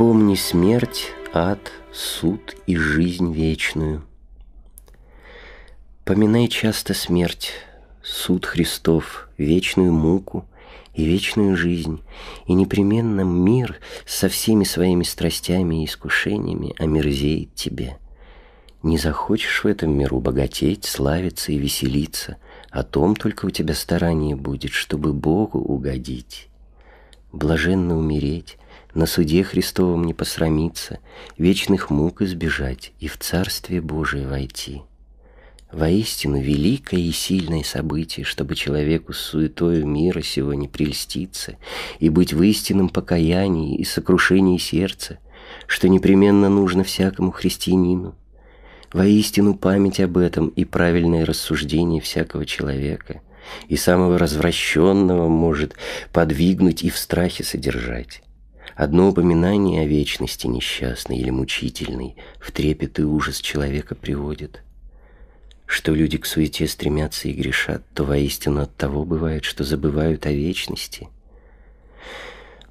Помни смерть, ад, суд и жизнь вечную. Поминай часто смерть, суд Христов, вечную муку и вечную жизнь, и непременно мир со всеми своими страстями и искушениями омерзеет тебе. Не захочешь в этом миру богатеть, славиться и веселиться, о том только у тебя старание будет, чтобы Богу угодить. Блаженно умереть, на суде Христовом не посрамиться, вечных мук избежать и в Царствие Божие войти. Воистину великое и сильное событие, чтобы человеку с суетою мира сего не прельститься и быть в истинном покаянии и сокрушении сердца, что непременно нужно всякому христианину. Воистину память об этом и правильное рассуждение всякого человека, и самого развращенного может подвигнуть и в страхе содержать. Одно упоминание о вечности несчастной или мучительной в трепет и ужас человека приводит. Что люди к суете стремятся и грешат, то воистину от того бывает, что забывают о вечности.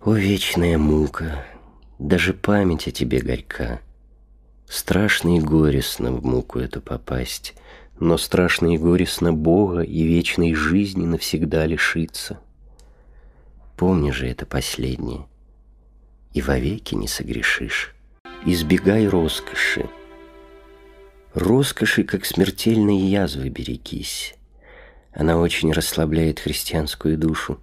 О, вечная мука, даже память о тебе горька. Страшно и горестно в муку эту попасть, но страшно и горестно Бога и вечной жизни навсегда лишиться. Помни же это последнее и вовеки не согрешишь. Избегай роскоши. Роскоши, как смертельные язвы, берегись. Она очень расслабляет христианскую душу.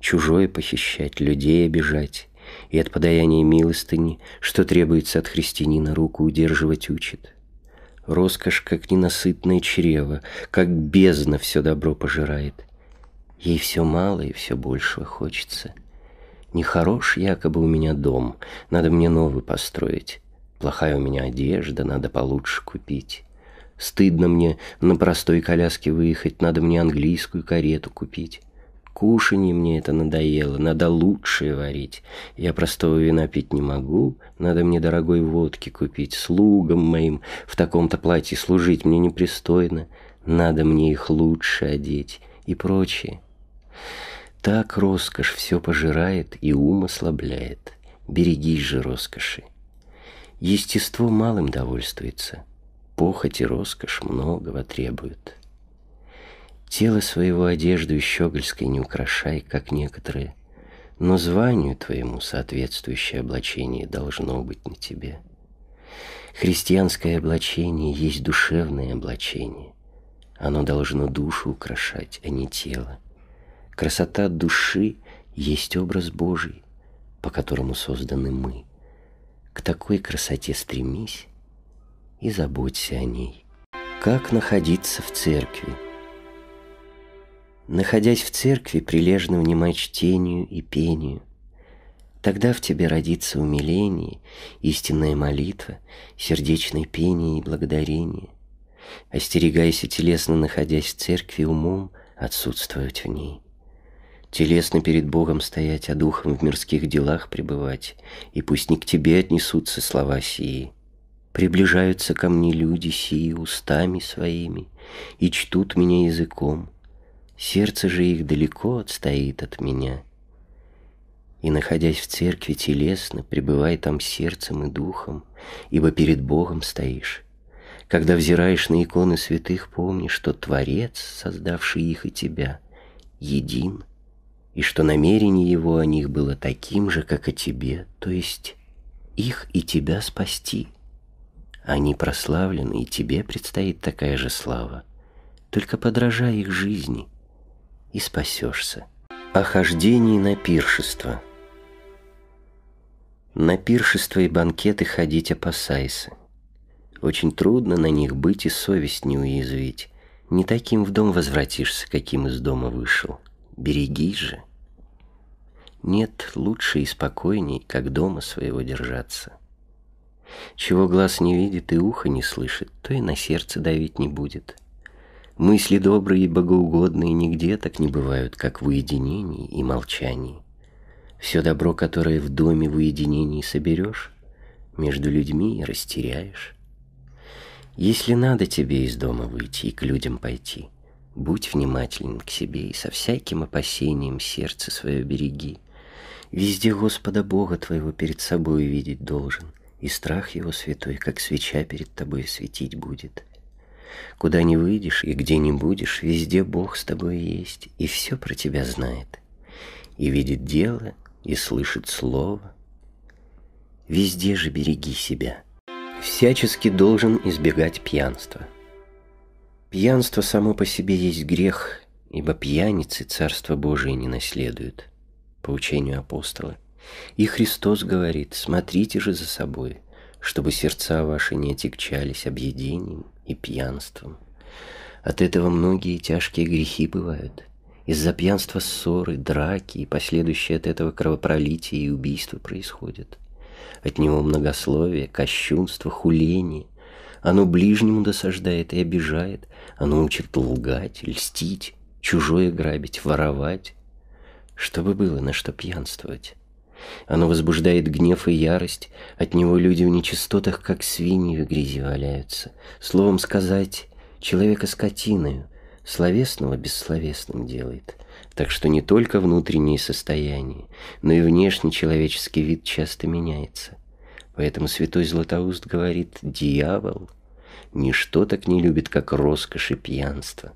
Чужое похищать, людей обижать. И от подаяния милостыни, что требуется от христианина, руку удерживать учит. Роскошь, как ненасытное чрево, как бездна все добро пожирает. Ей все мало и все большего хочется. Нехорош якобы у меня дом, надо мне новый построить. Плохая у меня одежда, надо получше купить. Стыдно мне на простой коляске выехать, надо мне английскую карету купить. Кушанье мне это надоело, надо лучшее варить. Я простого вина пить не могу, надо мне дорогой водки купить. Слугам моим в таком-то платье служить мне непристойно, надо мне их лучше одеть и прочее. Так роскошь все пожирает и ум ослабляет. Берегись же роскоши. Естество малым довольствуется. Похоть и роскошь многого требуют. Тело своего одежды и щегольской не украшай, как некоторые, но званию твоему соответствующее облачение должно быть на тебе. Христианское облачение есть душевное облачение. Оно должно душу украшать, а не тело. Красота души есть образ Божий, по которому созданы мы. К такой красоте стремись и заботься о ней. Как находиться в церкви? Находясь в церкви, прилежно внимай чтению и пению. Тогда в тебе родится умиление, истинная молитва, сердечное пение и благодарение. Остерегайся телесно, находясь в церкви, умом отсутствовать в ней – телесно перед Богом стоять, а духом в мирских делах пребывать, и пусть не к тебе отнесутся слова сии. Приближаются ко мне люди сии устами своими и чтут меня языком, сердце же их далеко отстоит от меня. И, находясь в церкви телесно, пребывай там сердцем и духом, ибо перед Богом стоишь. Когда взираешь на иконы святых, помни, что Творец, создавший их и тебя, един — и что намерение его о них было таким же, как о тебе, то есть их и тебя спасти. Они прославлены, и тебе предстоит такая же слава. Только подражай их жизни, и спасешься. О хождении на пиршество. На пиршества и банкеты ходить опасайся. Очень трудно на них быть и совесть не уязвить. Не таким в дом возвратишься, каким из дома вышел. Береги же. Нет лучше и спокойней, как дома своего держаться. Чего глаз не видит и ухо не слышит, то и на сердце давить не будет. Мысли добрые и богоугодные нигде так не бывают, как в уединении и молчании. Все добро, которое в доме в уединении соберешь, между людьми и растеряешь. Если надо тебе из дома выйти и к людям пойти, будь внимателен к себе и со всяким опасением сердце свое береги, Везде Господа Бога твоего перед собой видеть должен, и страх его святой, как свеча перед тобой светить будет. Куда не выйдешь и где не будешь, везде Бог с тобой есть, и все про тебя знает, и видит дело, и слышит слово. Везде же береги себя. Всячески должен избегать пьянства. Пьянство само по себе есть грех, ибо пьяницы Царство Божие не наследуют по учению апостола. И Христос говорит, смотрите же за собой, чтобы сердца ваши не отягчались объедением и пьянством. От этого многие тяжкие грехи бывают. Из-за пьянства ссоры, драки и последующие от этого кровопролитие и убийства происходят. От него многословие, кощунство, хуление. Оно ближнему досаждает и обижает. Оно учит лгать, льстить, чужое грабить, воровать, чтобы было на что пьянствовать. Оно возбуждает гнев и ярость, от него люди в нечистотах, как свиньи в грязи валяются. Словом сказать, человека скотиною, словесного бессловесным делает. Так что не только внутреннее состояние, но и внешний человеческий вид часто меняется. Поэтому святой Златоуст говорит «дьявол». Ничто так не любит, как роскошь и пьянство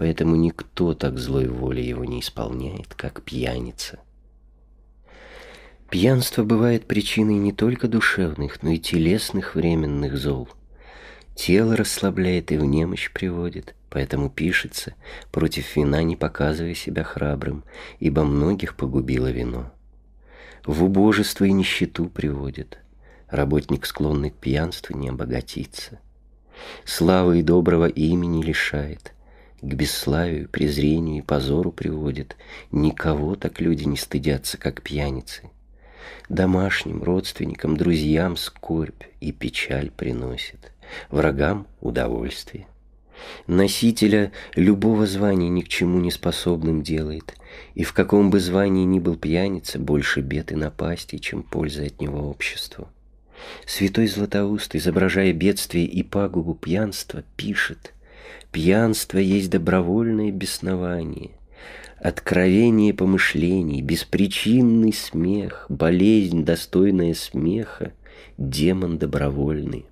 поэтому никто так злой воли его не исполняет, как пьяница. Пьянство бывает причиной не только душевных, но и телесных временных зол. Тело расслабляет и в немощь приводит, поэтому пишется, против вина не показывая себя храбрым, ибо многих погубило вино. В убожество и нищету приводит. Работник, склонный к пьянству, не обогатится. Славы и доброго имени лишает – к бесславию, презрению и позору приводит. Никого так люди не стыдятся, как пьяницы. Домашним, родственникам, друзьям скорбь и печаль приносит, врагам – удовольствие. Носителя любого звания ни к чему не способным делает, и в каком бы звании ни был пьяница, больше бед и напастей, чем пользы от него обществу. Святой Златоуст, изображая бедствие и пагубу пьянства, пишет – Пьянство есть добровольное беснование, откровение помышлений, беспричинный смех, болезнь, достойная смеха, демон добровольный.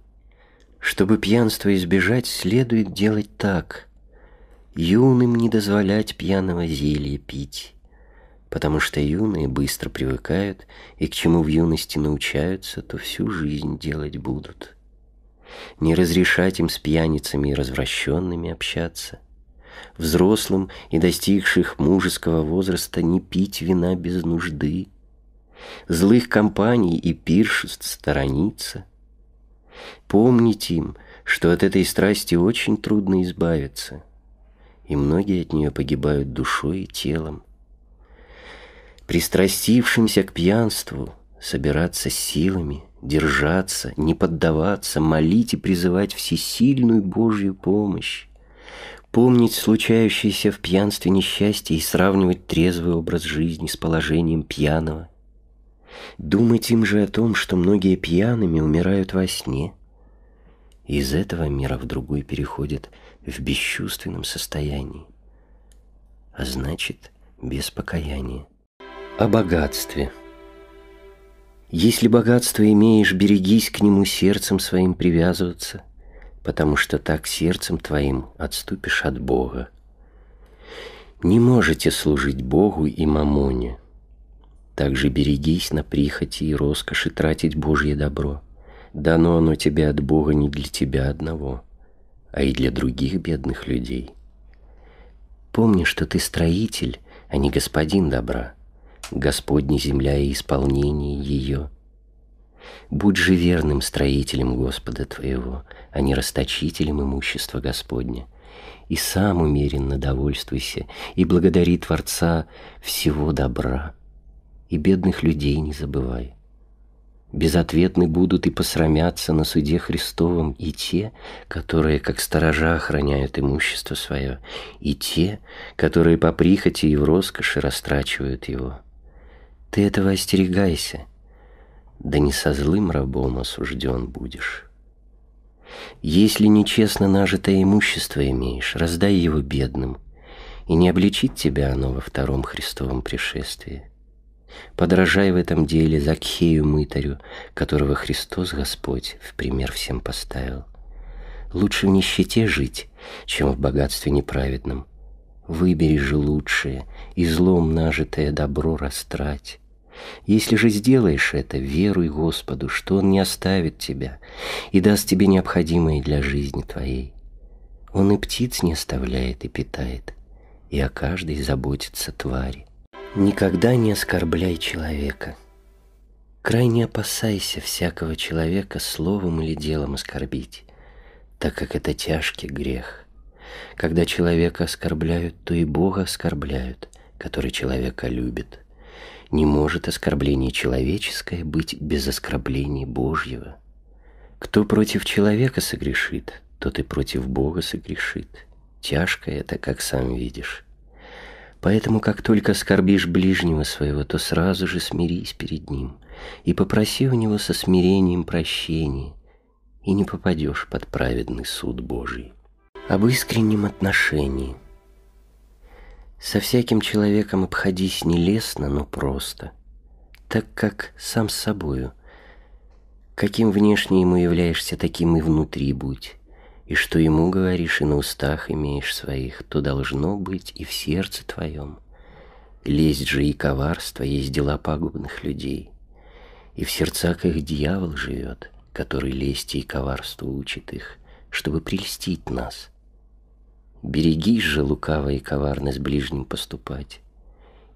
Чтобы пьянство избежать, следует делать так. Юным не дозволять пьяного зелья пить, потому что юные быстро привыкают и к чему в юности научаются, то всю жизнь делать будут не разрешать им с пьяницами и развращенными общаться, взрослым и достигших мужеского возраста не пить вина без нужды, злых компаний и пиршеств сторониться. Помнить им, что от этой страсти очень трудно избавиться, и многие от нее погибают душой и телом. Пристрастившимся к пьянству собираться силами – держаться, не поддаваться, молить и призывать всесильную Божью помощь, помнить случающееся в пьянстве несчастье и сравнивать трезвый образ жизни с положением пьяного, думать им же о том, что многие пьяными умирают во сне, из этого мира в другой переходят в бесчувственном состоянии, а значит, без покаяния. О богатстве – если богатство имеешь, берегись к нему сердцем своим привязываться, потому что так сердцем твоим отступишь от Бога. Не можете служить Богу и мамоне. Также берегись на прихоти и роскоши тратить Божье добро. Дано оно тебе от Бога не для тебя одного, а и для других бедных людей. Помни, что ты строитель, а не господин добра – Господня земля и исполнение ее. Будь же верным строителем Господа твоего, а не расточителем имущества Господня, и сам умеренно довольствуйся, и благодари Творца всего добра, и бедных людей не забывай. Безответны будут и посрамятся на суде Христовом и те, которые, как сторожа, охраняют имущество свое, и те, которые по прихоти и в роскоши растрачивают его. Ты этого остерегайся, да не со злым рабом осужден будешь. Если нечестно нажитое имущество имеешь, раздай его бедным, и не обличит тебя оно во втором Христовом пришествии. Подражай в этом деле Закхею мытарю, которого Христос Господь в пример всем поставил. Лучше в нищете жить, чем в богатстве неправедном, Выбери же лучшее, и злом нажитое добро растрать. Если же сделаешь это, веруй Господу, что Он не оставит тебя и даст тебе необходимое для жизни твоей. Он и птиц не оставляет и питает, и о каждой заботится твари. Никогда не оскорбляй человека. Крайне опасайся всякого человека словом или делом оскорбить, так как это тяжкий грех. Когда человека оскорбляют, то и Бога оскорбляют, который человека любит. Не может оскорбление человеческое быть без оскорбления Божьего. Кто против человека согрешит, тот и против Бога согрешит. Тяжко это, как сам видишь. Поэтому, как только оскорбишь ближнего своего, то сразу же смирись перед ним и попроси у него со смирением прощения, и не попадешь под праведный суд Божий об искреннем отношении. Со всяким человеком обходись не лестно, но просто, так как сам с собою. Каким внешне ему являешься, таким и внутри будь. И что ему говоришь, и на устах имеешь своих, то должно быть и в сердце твоем. Лезть же и коварство есть дела пагубных людей. И в сердцах их дьявол живет, который лести и коварство учит их, чтобы прельстить нас – Берегись же, лукаво и коварно, с ближним поступать,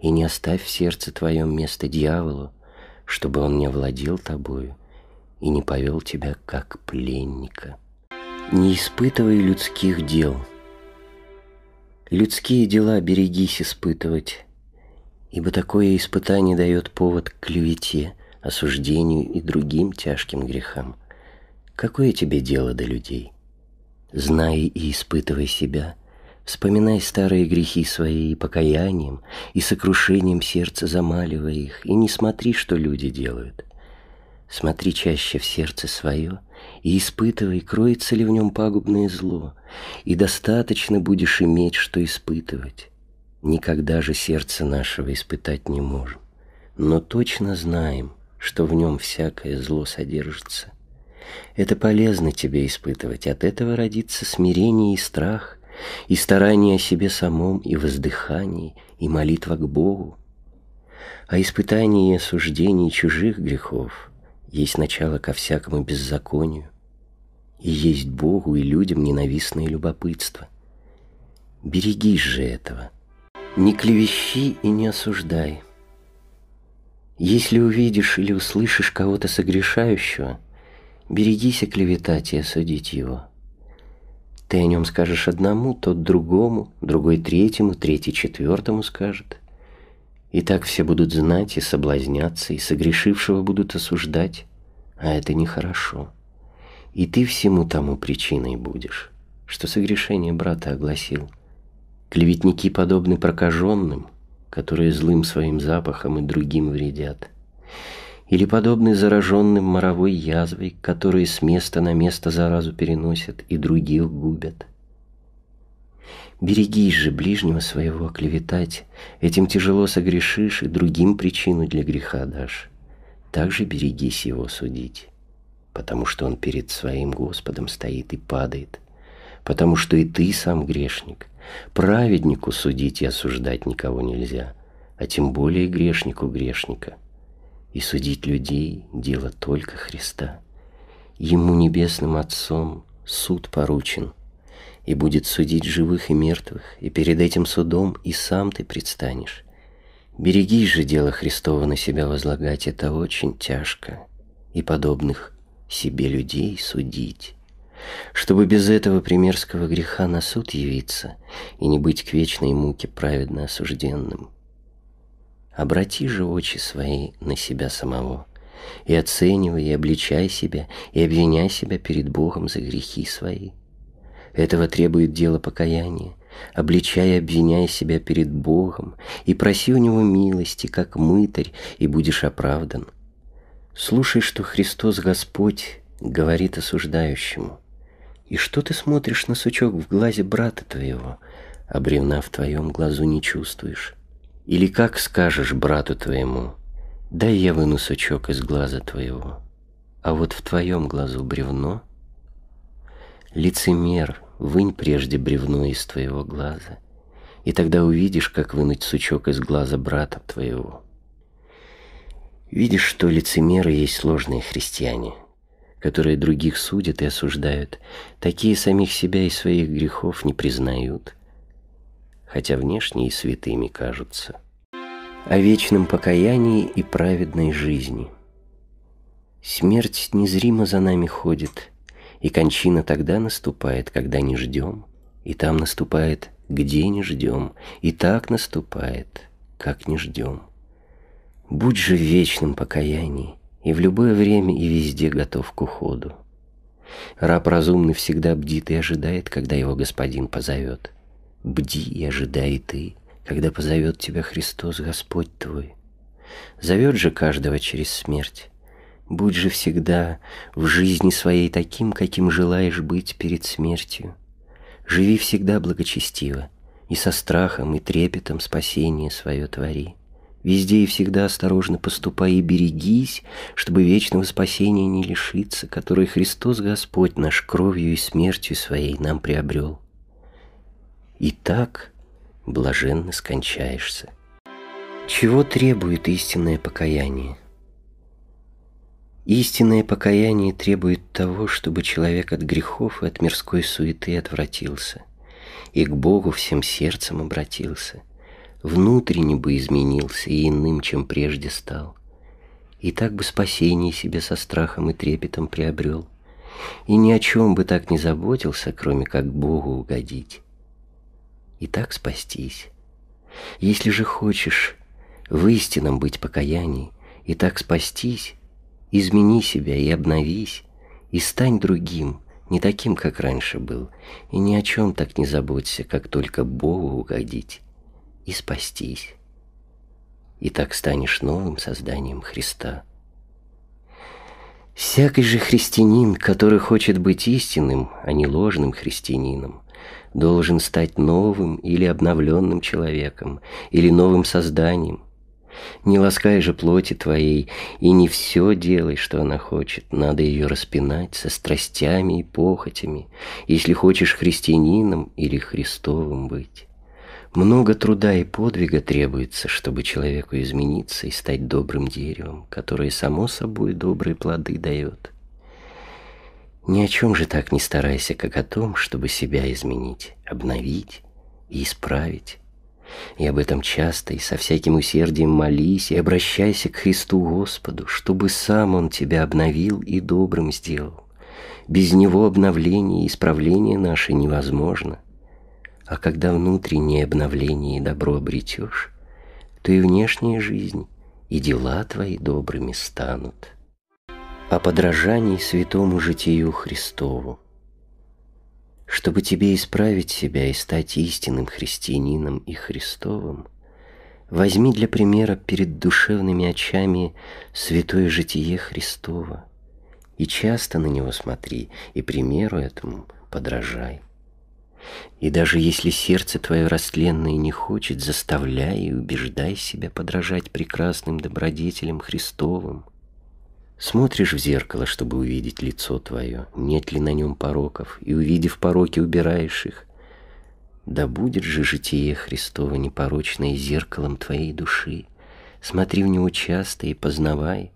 и не оставь в сердце твоем место дьяволу, чтобы он не владел тобою и не повел тебя как пленника. Не испытывай людских дел. Людские дела берегись испытывать, ибо такое испытание дает повод к клевете, осуждению и другим тяжким грехам. Какое тебе дело до людей? Знай и испытывай себя, вспоминай старые грехи свои и покаянием, и сокрушением сердца замаливай их, и не смотри, что люди делают. Смотри чаще в сердце свое и испытывай, кроется ли в нем пагубное зло, и достаточно будешь иметь, что испытывать. Никогда же сердце нашего испытать не можем, но точно знаем, что в нем всякое зло содержится – это полезно тебе испытывать, от этого родится смирение и страх, и старание о себе самом, и воздыхание, и молитва к Богу. А испытание и осуждение чужих грехов есть начало ко всякому беззаконию, и есть Богу и людям ненавистное любопытство. Берегись же этого. Не клевещи и не осуждай. Если увидишь или услышишь кого-то согрешающего – Берегись оклеветать и осудить его. Ты о нем скажешь одному, тот другому, другой третьему, третий четвертому скажет. И так все будут знать и соблазняться, и согрешившего будут осуждать, а это нехорошо. И ты всему тому причиной будешь, что согрешение брата огласил. Клеветники подобны прокаженным, которые злым своим запахом и другим вредят или подобны зараженным моровой язвой, которые с места на место заразу переносят и других губят. Берегись же ближнего своего оклеветать, этим тяжело согрешишь и другим причину для греха дашь. Также берегись его судить, потому что он перед своим Господом стоит и падает, потому что и ты сам грешник. Праведнику судить и осуждать никого нельзя, а тем более грешнику грешника и судить людей – дело только Христа. Ему, небесным Отцом, суд поручен, и будет судить живых и мертвых, и перед этим судом и сам ты предстанешь. Береги же дело Христово на себя возлагать, это очень тяжко, и подобных себе людей судить. Чтобы без этого примерского греха на суд явиться и не быть к вечной муке праведно осужденным – Обрати же очи свои на себя самого, и оценивай, и обличай себя, и обвиняй себя перед Богом за грехи свои. Этого требует дело покаяния. Обличай и обвиняй себя перед Богом, и проси у Него милости, как мытарь, и будешь оправдан. Слушай, что Христос Господь говорит осуждающему. И что ты смотришь на сучок в глазе брата твоего, а бревна в твоем глазу не чувствуешь? Или как скажешь брату твоему, дай я выну сучок из глаза твоего, а вот в твоем глазу бревно? Лицемер, вынь прежде бревно из твоего глаза, и тогда увидишь, как вынуть сучок из глаза брата твоего. Видишь, что лицемеры есть сложные христиане, которые других судят и осуждают, такие самих себя и своих грехов не признают – хотя внешне и святыми кажутся, о вечном покаянии и праведной жизни. Смерть незримо за нами ходит, и кончина тогда наступает, когда не ждем, и там наступает, где не ждем, и так наступает, как не ждем. Будь же в вечном покаянии, и в любое время и везде готов к уходу. Раб разумный всегда бдит и ожидает, когда его господин позовет. Бди и ожидай ты, когда позовет тебя Христос Господь твой. Зовет же каждого через смерть. Будь же всегда в жизни своей таким, каким желаешь быть перед смертью. Живи всегда благочестиво, и со страхом и трепетом спасение свое твори. Везде и всегда осторожно поступай и берегись, чтобы вечного спасения не лишиться, которое Христос Господь наш кровью и смертью своей нам приобрел и так блаженно скончаешься. Чего требует истинное покаяние? Истинное покаяние требует того, чтобы человек от грехов и от мирской суеты отвратился, и к Богу всем сердцем обратился, внутренне бы изменился и иным, чем прежде стал, и так бы спасение себе со страхом и трепетом приобрел, и ни о чем бы так не заботился, кроме как Богу угодить, и так спастись. Если же хочешь в истинном быть покаянии и так спастись, измени себя и обновись, и стань другим, не таким, как раньше был, и ни о чем так не заботься, как только Богу угодить и спастись. И так станешь новым созданием Христа. Всякий же христианин, который хочет быть истинным, а не ложным христианином, должен стать новым или обновленным человеком, или новым созданием. Не ласкай же плоти твоей, и не все делай, что она хочет. Надо ее распинать со страстями и похотями, если хочешь христианином или христовым быть. Много труда и подвига требуется, чтобы человеку измениться и стать добрым деревом, которое само собой добрые плоды дает. Ни о чем же так не старайся, как о том, чтобы себя изменить, обновить и исправить. И об этом часто и со всяким усердием молись и обращайся к Христу Господу, чтобы сам Он тебя обновил и добрым сделал. Без Него обновление и исправление наше невозможно. А когда внутреннее обновление и добро обретешь, то и внешняя жизнь, и дела твои добрыми станут» о подражании святому житию Христову. Чтобы тебе исправить себя и стать истинным христианином и Христовым, возьми для примера перед душевными очами святое житие Христова и часто на него смотри, и примеру этому подражай. И даже если сердце твое растленное не хочет, заставляй и убеждай себя подражать прекрасным добродетелям Христовым – Смотришь в зеркало, чтобы увидеть лицо твое, нет ли на нем пороков, и, увидев пороки, убираешь их. Да будет же житие Христово непорочное зеркалом твоей души. Смотри в него часто и познавай,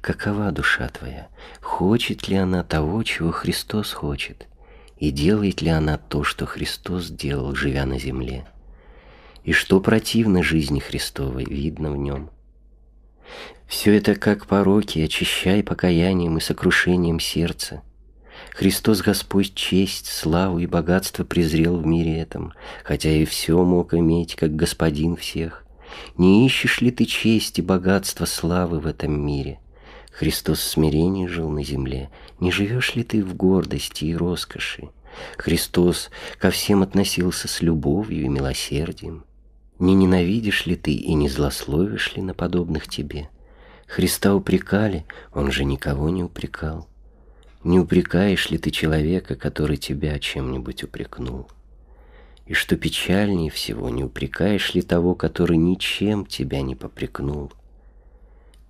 какова душа твоя, хочет ли она того, чего Христос хочет, и делает ли она то, что Христос делал, живя на земле. И что противно жизни Христовой, видно в нем – все это как пороки, очищай покаянием и сокрушением сердца. Христос Господь честь, славу и богатство презрел в мире этом, хотя и все мог иметь, как Господин всех. Не ищешь ли ты чести, богатства, славы в этом мире? Христос в смирении жил на земле, не живешь ли ты в гордости и роскоши? Христос ко всем относился с любовью и милосердием. Не ненавидишь ли ты и не злословишь ли на подобных тебе? Христа упрекали, он же никого не упрекал. Не упрекаешь ли ты человека, который тебя чем-нибудь упрекнул? И что печальнее всего, не упрекаешь ли того, который ничем тебя не попрекнул?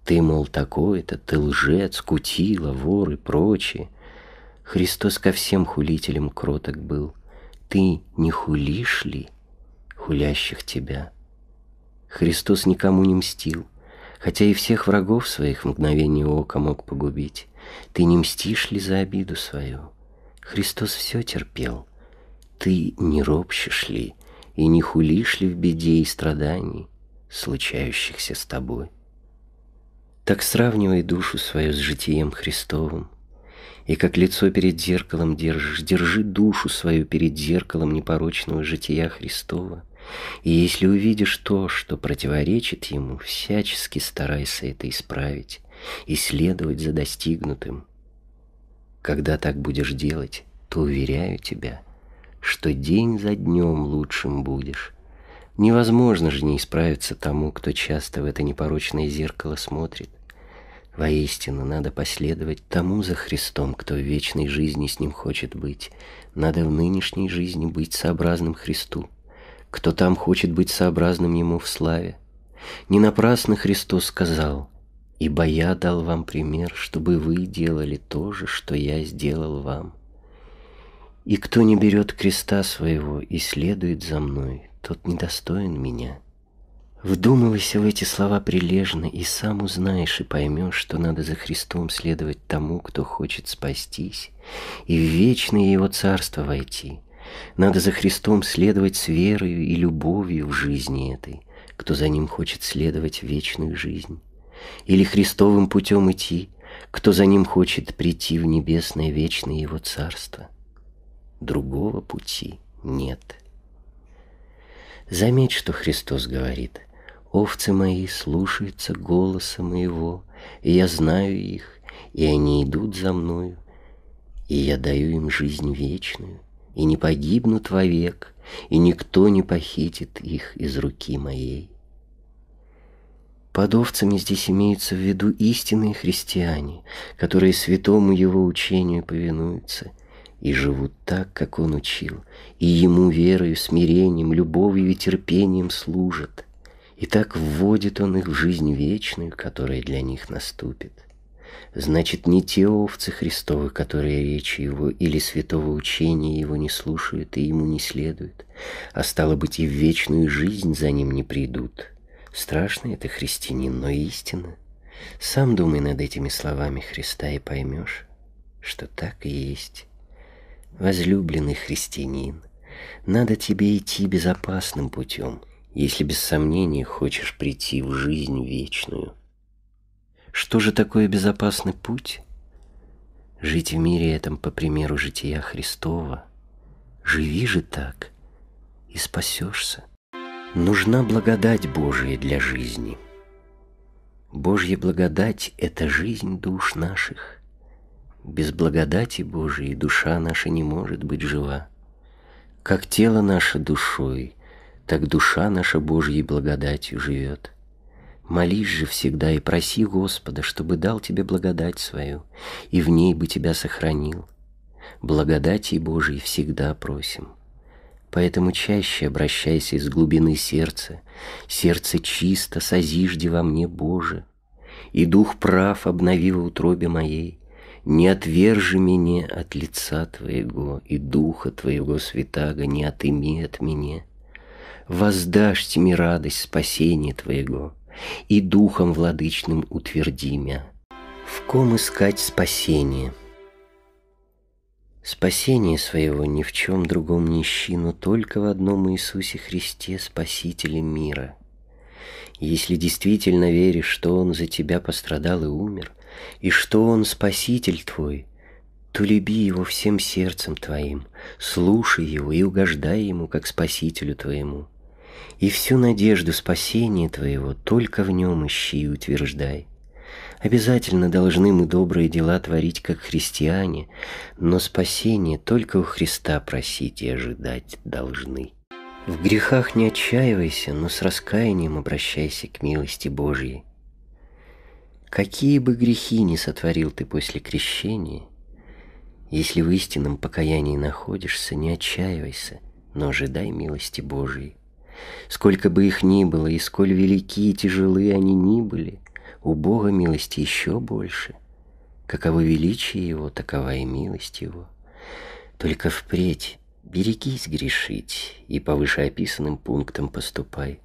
Ты, мол, такой-то, ты лжец, кутила, вор и прочее. Христос ко всем хулителям кроток был. Ты не хулишь ли? хулящих тебя. Христос никому не мстил, хотя и всех врагов своих в мгновение ока мог погубить. Ты не мстишь ли за обиду свою? Христос все терпел. Ты не ропщешь ли и не хулишь ли в беде и страдании, случающихся с тобой? Так сравнивай душу свою с житием Христовым, и как лицо перед зеркалом держишь, держи душу свою перед зеркалом непорочного жития Христова — и если увидишь то, что противоречит ему, всячески старайся это исправить и следовать за достигнутым. Когда так будешь делать, то уверяю тебя, что день за днем лучшим будешь. Невозможно же не исправиться тому, кто часто в это непорочное зеркало смотрит. Воистину, надо последовать тому за Христом, кто в вечной жизни с Ним хочет быть. Надо в нынешней жизни быть сообразным Христу кто там хочет быть сообразным ему в славе. Не напрасно Христос сказал, «Ибо я дал вам пример, чтобы вы делали то же, что я сделал вам». И кто не берет креста своего и следует за мной, тот недостоин меня. Вдумывайся в эти слова прилежно, и сам узнаешь и поймешь, что надо за Христом следовать тому, кто хочет спастись, и в вечное его царство войти – надо за Христом следовать с верою и любовью в жизни этой, кто за Ним хочет следовать в вечную жизнь. Или Христовым путем идти, кто за Ним хочет прийти в небесное вечное Его Царство. Другого пути нет. Заметь, что Христос говорит – Овцы мои слушаются голоса моего, и я знаю их, и они идут за мною, и я даю им жизнь вечную, и не погибнут вовек, и никто не похитит их из руки моей. Под овцами здесь имеются в виду истинные христиане, которые святому его учению повинуются и живут так, как он учил, и ему верою, смирением, любовью и терпением служат. И так вводит он их в жизнь вечную, которая для них наступит значит, не те овцы Христовы, которые речи его или святого учения его не слушают и ему не следуют, а стало быть и в вечную жизнь за ним не придут. Страшно это, христианин, но истина. Сам думай над этими словами Христа и поймешь, что так и есть. Возлюбленный христианин, надо тебе идти безопасным путем, если без сомнения хочешь прийти в жизнь вечную. Что же такое безопасный путь? Жить в мире этом по примеру жития Христова. Живи же так и спасешься. Нужна благодать Божия для жизни. Божья благодать — это жизнь душ наших. Без благодати Божией душа наша не может быть жива. Как тело наше душой, так душа наша Божьей благодатью живет — Молись же всегда и проси Господа, чтобы дал тебе благодать свою, и в ней бы тебя сохранил. Благодати Божией всегда просим. Поэтому чаще обращайся из глубины сердца. Сердце чисто, созижди во мне, Боже. И дух прав обнови в утробе моей. Не отвержи меня от лица Твоего, и духа Твоего святаго не отыми от меня. Воздашь мне радость спасения Твоего, и духом владычным утвердимя. В ком искать спасение? Спасение своего ни в чем другом не ищи, но только в одном Иисусе Христе, Спасителе мира. Если действительно веришь, что Он за тебя пострадал и умер, и что Он Спаситель твой – то люби его всем сердцем твоим, слушай его и угождай ему, как спасителю твоему и всю надежду спасения твоего только в нем ищи и утверждай. Обязательно должны мы добрые дела творить, как христиане, но спасение только у Христа просить и ожидать должны. В грехах не отчаивайся, но с раскаянием обращайся к милости Божьей. Какие бы грехи ни сотворил ты после крещения, если в истинном покаянии находишься, не отчаивайся, но ожидай милости Божией. Сколько бы их ни было, и сколь велики и тяжелы они ни были, у Бога милости еще больше. Каково величие Его, такова и милость Его. Только впредь берегись грешить и по вышеописанным пунктам поступай.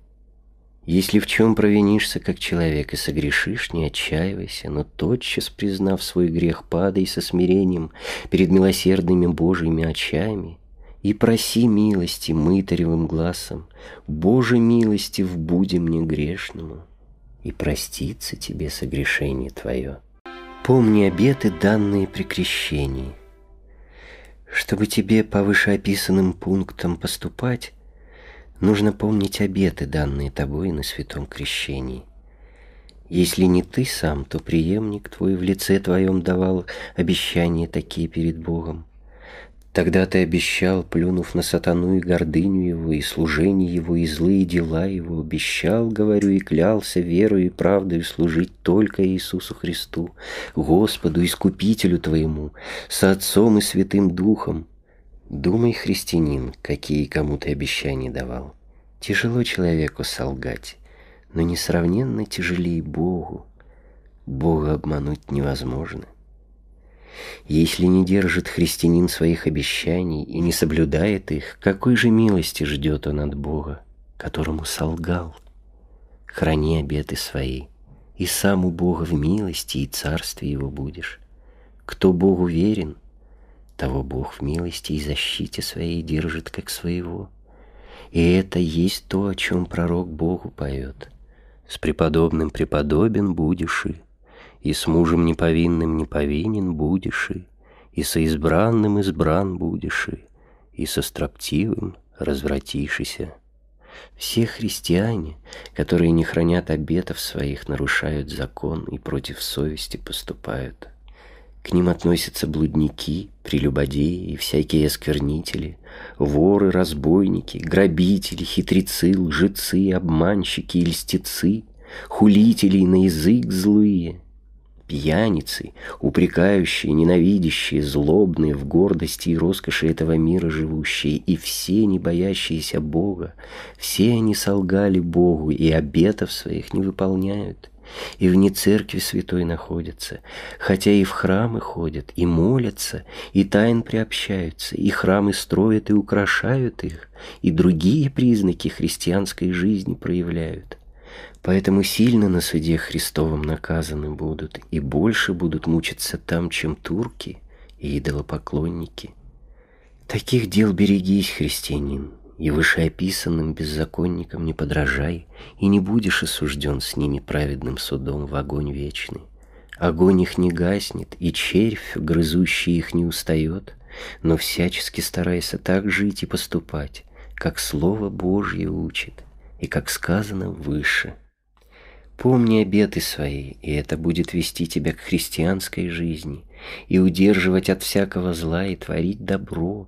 Если в чем провинишься как человек и согрешишь, не отчаивайся, но тотчас признав свой грех, падай со смирением перед милосердными Божьими очами и проси милости мытаревым глазом, Боже милости вбуди мне грешному, и простится тебе согрешение твое. Помни обеты, данные при крещении. Чтобы тебе по вышеописанным пунктам поступать, нужно помнить обеты, данные тобой на святом крещении. Если не ты сам, то преемник твой в лице твоем давал обещания такие перед Богом – Тогда ты обещал, плюнув на сатану и гордыню его, и служение его, и злые дела его, обещал, говорю, и клялся верою и правдою служить только Иисусу Христу, Господу, Искупителю твоему, со Отцом и Святым Духом. Думай, христианин, какие кому ты обещания давал. Тяжело человеку солгать, но несравненно тяжелее Богу. Бога обмануть невозможно». Если не держит христианин своих обещаний и не соблюдает их, какой же милости ждет он от Бога, которому солгал? Храни обеты свои, и сам у Бога в милости и царстве его будешь. Кто Богу верен, того Бог в милости и защите своей держит, как своего. И это есть то, о чем пророк Богу поет. С преподобным преподобен будешь и и с мужем неповинным неповинен будешь и, и со избранным избран будешь и, и со строптивым развратишися. Все христиане, которые не хранят обетов своих, нарушают закон и против совести поступают. К ним относятся блудники, прелюбодеи и всякие осквернители, воры, разбойники, грабители, хитрецы, лжецы, обманщики и льстецы, хулители на язык злые, пьяницы, упрекающие, ненавидящие, злобные в гордости и роскоши этого мира живущие, и все не боящиеся Бога, все они солгали Богу и обетов своих не выполняют, и вне церкви святой находятся, хотя и в храмы ходят, и молятся, и тайн приобщаются, и храмы строят и украшают их, и другие признаки христианской жизни проявляют Поэтому сильно на суде Христовом наказаны будут и больше будут мучиться там, чем турки и идолопоклонники. Таких дел берегись, христианин, и вышеописанным беззаконникам не подражай, и не будешь осужден с ними праведным судом в огонь вечный. Огонь их не гаснет, и червь, грызущий их, не устает, но всячески старайся так жить и поступать, как Слово Божье учит» и, как сказано, выше. Помни обеты свои, и это будет вести тебя к христианской жизни, и удерживать от всякого зла и творить добро.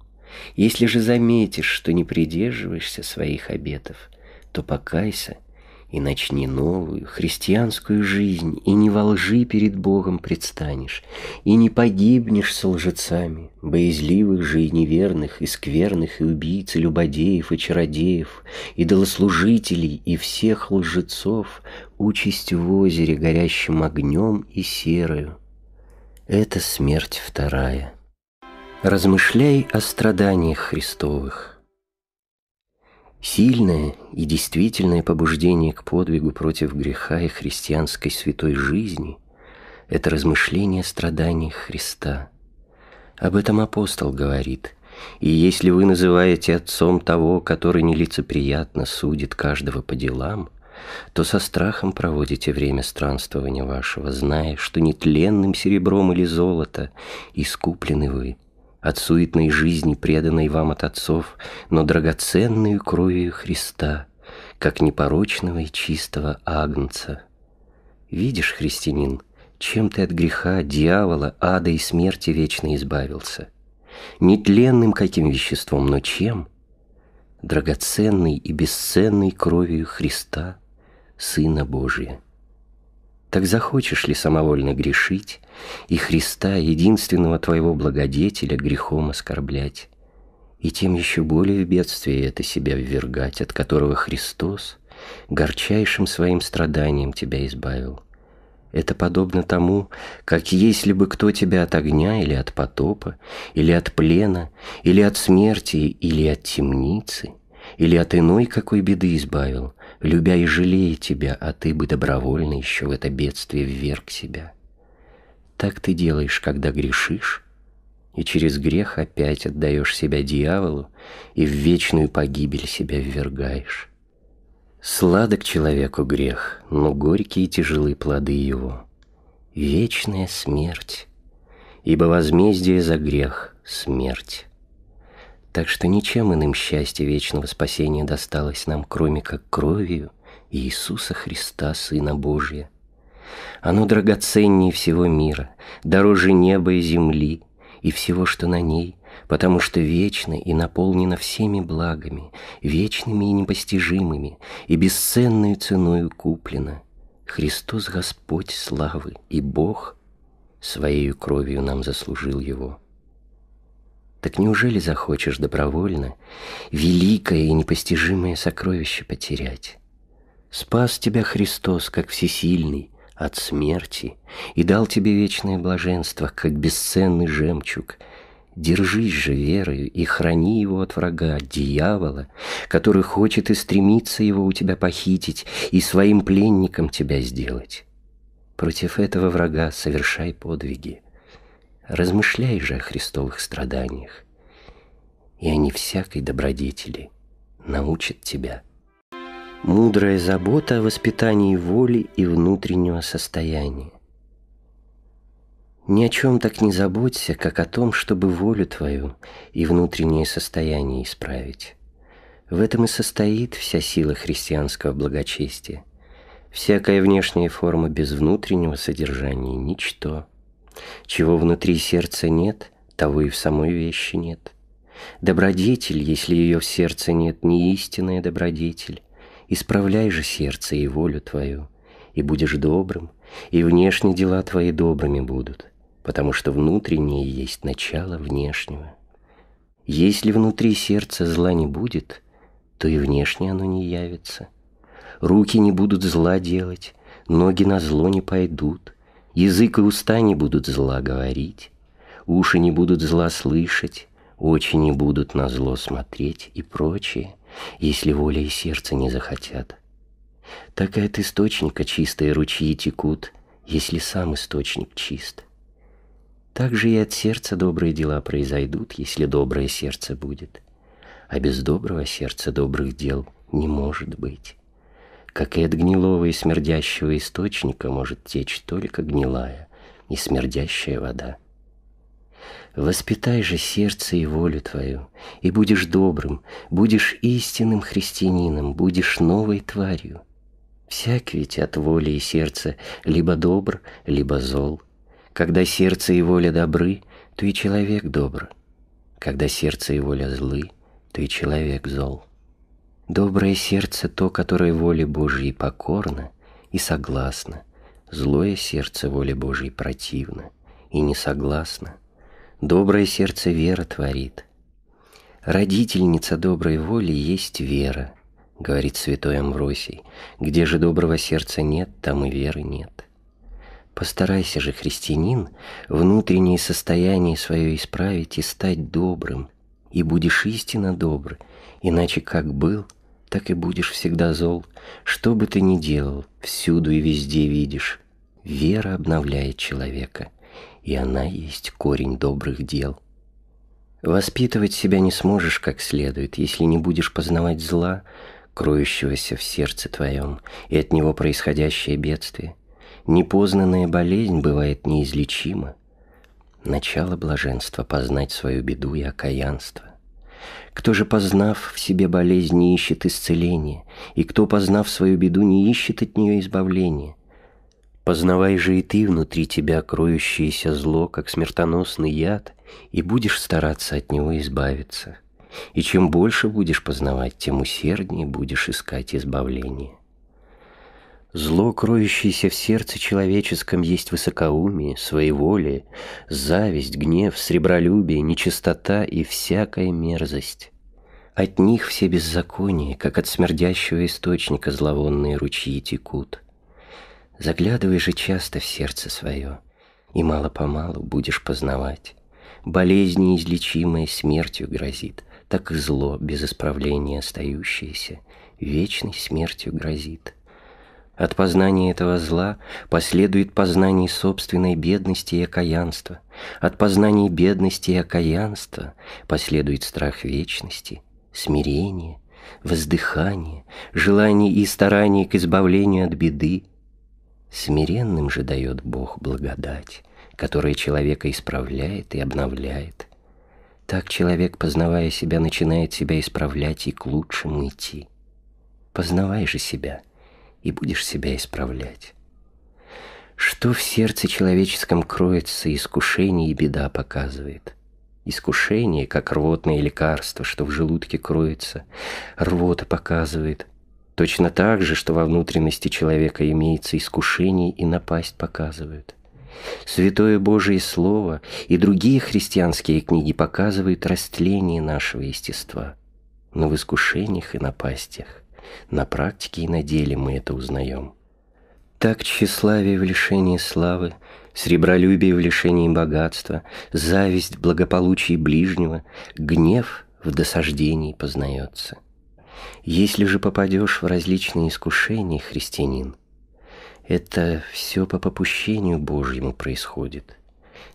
Если же заметишь, что не придерживаешься своих обетов, то покайся и начни новую христианскую жизнь, и не во лжи перед Богом предстанешь, и не погибнешь с лжецами, боязливых же и неверных, и скверных, и убийц, и любодеев, и чародеев, и долослужителей, и всех лжецов, участь в озере, горящим огнем и серою. Это смерть вторая. Размышляй о страданиях Христовых, Сильное и действительное побуждение к подвигу против греха и христианской святой жизни – это размышление страданий Христа. Об этом апостол говорит. «И если вы называете отцом того, который нелицеприятно судит каждого по делам, то со страхом проводите время странствования вашего, зная, что нетленным серебром или золото искуплены вы, от суетной жизни, преданной вам от отцов, но драгоценную кровью Христа, как непорочного и чистого агнца. Видишь, христианин, чем ты от греха, дьявола, ада и смерти вечно избавился? Не тленным каким веществом, но чем? Драгоценной и бесценной кровью Христа, Сына Божия. Так захочешь ли самовольно грешить, и Христа, единственного твоего благодетеля, грехом оскорблять, и тем еще более в бедствие это себя ввергать, от которого Христос горчайшим своим страданием тебя избавил. Это подобно тому, как если бы кто тебя от огня или от потопа, или от плена, или от смерти, или от темницы, или от иной какой беды избавил, любя и жалея тебя, а ты бы добровольно еще в это бедствие вверг себя. Так ты делаешь, когда грешишь, и через грех опять отдаешь себя дьяволу и в вечную погибель себя ввергаешь. Сладок человеку грех, но горькие и тяжелые плоды его. Вечная смерть, ибо возмездие за грех — смерть. Так что ничем иным счастье вечного спасения досталось нам, кроме как кровью Иисуса Христа, Сына Божия, оно драгоценнее всего мира, дороже неба и земли и всего, что на ней, потому что вечно и наполнено всеми благами, вечными и непостижимыми, и бесценную ценою куплено. Христос Господь славы и Бог своею кровью нам заслужил Его. Так неужели захочешь добровольно великое и непостижимое сокровище потерять? Спас тебя Христос, как всесильный, от смерти и дал тебе вечное блаженство, как бесценный жемчуг. Держись же верою и храни его от врага, от дьявола, который хочет и стремится его у тебя похитить и своим пленником тебя сделать. Против этого врага совершай подвиги. Размышляй же о христовых страданиях, и они всякой добродетели научат тебя» мудрая забота о воспитании воли и внутреннего состояния. Ни о чем так не заботься, как о том, чтобы волю твою и внутреннее состояние исправить. В этом и состоит вся сила христианского благочестия. Всякая внешняя форма без внутреннего содержания – ничто. Чего внутри сердца нет, того и в самой вещи нет. Добродетель, если ее в сердце нет, не истинная добродетель, Исправляй же сердце и волю твою, и будешь добрым, и внешние дела твои добрыми будут, потому что внутреннее есть начало внешнего. Если внутри сердца зла не будет, то и внешне оно не явится. Руки не будут зла делать, ноги на зло не пойдут, язык и уста не будут зла говорить, уши не будут зла слышать, очи не будут на зло смотреть и прочее – если воля и сердце не захотят. Так и от источника чистые ручьи текут, если сам источник чист. Так же и от сердца добрые дела произойдут, если доброе сердце будет. А без доброго сердца добрых дел не может быть. Как и от гнилого и смердящего источника может течь только гнилая и смердящая вода. Воспитай же сердце и волю твою, и будешь добрым, будешь истинным христианином, будешь новой тварью. Всяк ведь от воли и сердца либо добр, либо зол. Когда сердце и воля добры, то и человек добр. Когда сердце и воля злы, то и человек зол. Доброе сердце то, которое воле Божьей покорно и согласно. Злое сердце воле Божьей противно и не согласно доброе сердце вера творит. Родительница доброй воли есть вера, говорит святой Амвросий, где же доброго сердца нет, там и веры нет. Постарайся же, христианин, внутреннее состояние свое исправить и стать добрым, и будешь истинно добр, иначе как был, так и будешь всегда зол, что бы ты ни делал, всюду и везде видишь. Вера обновляет человека – и она есть корень добрых дел. Воспитывать себя не сможешь как следует, если не будешь познавать зла, кроющегося в сердце твоем, и от него происходящее бедствие. Непознанная болезнь бывает неизлечима. Начало блаженства – познать свою беду и окаянство. Кто же, познав в себе болезнь, не ищет исцеления, и кто, познав свою беду, не ищет от нее избавления – Познавай же и ты внутри тебя кроющееся зло, как смертоносный яд, и будешь стараться от него избавиться. И чем больше будешь познавать, тем усерднее будешь искать избавление. Зло, кроющееся в сердце человеческом, есть высокоумие, своеволие, зависть, гнев, сребролюбие, нечистота и всякая мерзость. От них все беззакония, как от смердящего источника зловонные ручьи текут – Заглядывай же часто в сердце свое, и мало-помалу будешь познавать. Болезнь неизлечимая смертью грозит, так и зло без исправления остающееся вечной смертью грозит. От познания этого зла последует познание собственной бедности и окаянства. От познания бедности и окаянства последует страх вечности, смирение, воздыхание, желание и старание к избавлению от беды, Смиренным же дает Бог благодать, которая человека исправляет и обновляет. Так человек, познавая себя, начинает себя исправлять и к лучшему идти. Познавай же себя, и будешь себя исправлять. Что в сердце человеческом кроется, искушение и беда показывает. Искушение, как рвотное лекарство, что в желудке кроется, рвота показывает – Точно так же, что во внутренности человека имеется искушений и напасть показывают. Святое Божие Слово и другие христианские книги показывают растление нашего естества. Но в искушениях и напастях, на практике и на деле мы это узнаем. Так тщеславие в лишении славы, сребролюбие в лишении богатства, зависть в благополучии ближнего, гнев в досаждении познается. Если же попадешь в различные искушения, христианин, это все по попущению Божьему происходит.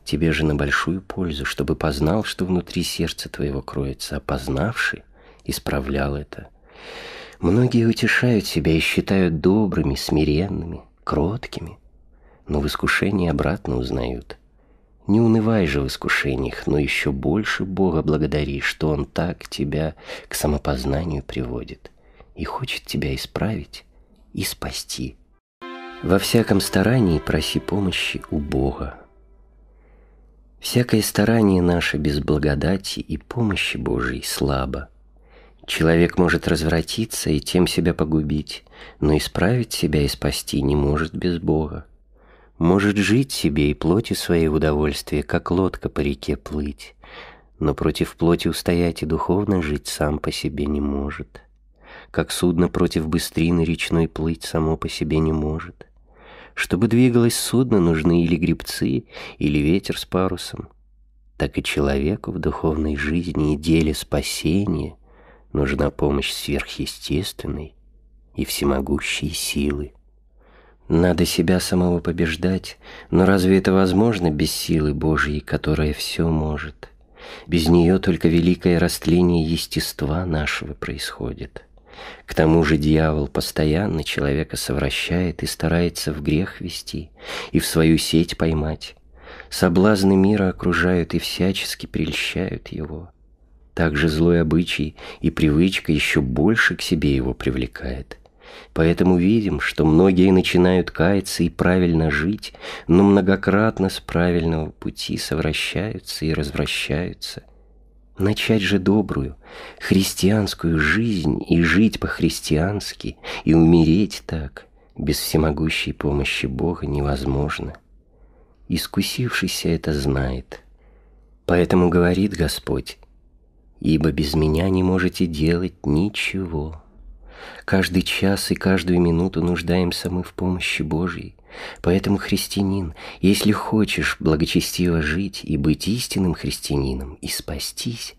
Тебе же на большую пользу, чтобы познал, что внутри сердца твоего кроется, а познавши, исправлял это. Многие утешают себя и считают добрыми, смиренными, кроткими, но в искушении обратно узнают. Не унывай же в искушениях, но еще больше Бога благодари, что Он так тебя к самопознанию приводит и хочет тебя исправить и спасти. Во всяком старании проси помощи у Бога. Всякое старание наше без благодати и помощи Божией слабо. Человек может развратиться и тем себя погубить, но исправить себя и спасти не может без Бога может жить себе и плоти своей в удовольствие, как лодка по реке плыть, но против плоти устоять и духовно жить сам по себе не может, как судно против быстрины речной плыть само по себе не может. Чтобы двигалось судно, нужны или грибцы, или ветер с парусом. Так и человеку в духовной жизни и деле спасения нужна помощь сверхъестественной и всемогущей силы. Надо себя самого побеждать, но разве это возможно без силы Божьей, которая все может? Без нее только великое растление естества нашего происходит. К тому же дьявол постоянно человека совращает и старается в грех вести и в свою сеть поймать. Соблазны мира окружают и всячески прельщают его. Также злой обычай и привычка еще больше к себе его привлекает – Поэтому видим, что многие начинают каяться и правильно жить, но многократно с правильного пути совращаются и развращаются. Начать же добрую, христианскую жизнь и жить по-христиански, и умереть так, без всемогущей помощи Бога невозможно. Искусившийся это знает. Поэтому говорит Господь, «Ибо без меня не можете делать ничего». Каждый час и каждую минуту нуждаемся мы в помощи Божьей. Поэтому, христианин, если хочешь благочестиво жить и быть истинным христианином и спастись,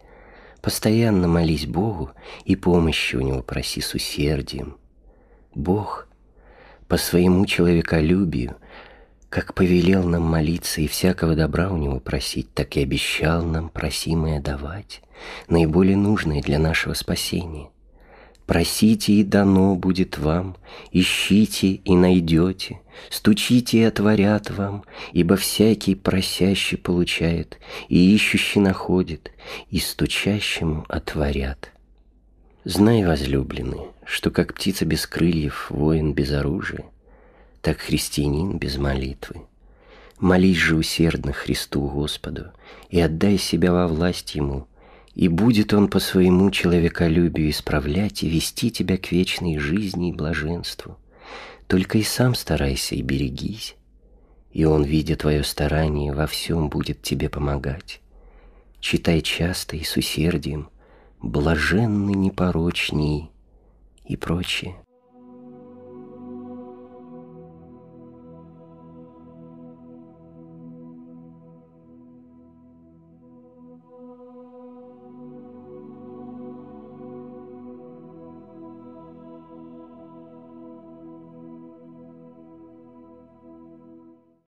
постоянно молись Богу и помощи у Него проси с усердием. Бог по своему человеколюбию, как повелел нам молиться и всякого добра у Него просить, так и обещал нам просимое давать, наиболее нужное для нашего спасения – Просите, и дано будет вам, ищите, и найдете, стучите, и отворят вам, ибо всякий просящий получает, и ищущий находит, и стучащему отворят. Знай, возлюбленный, что как птица без крыльев, воин без оружия, так христианин без молитвы. Молись же усердно Христу Господу и отдай себя во власть Ему – и будет Он по своему человеколюбию исправлять и вести тебя к вечной жизни и блаженству. Только и сам старайся и берегись, и Он, видя твое старание, во всем будет тебе помогать. Читай часто и с усердием, блаженный непорочней и прочее.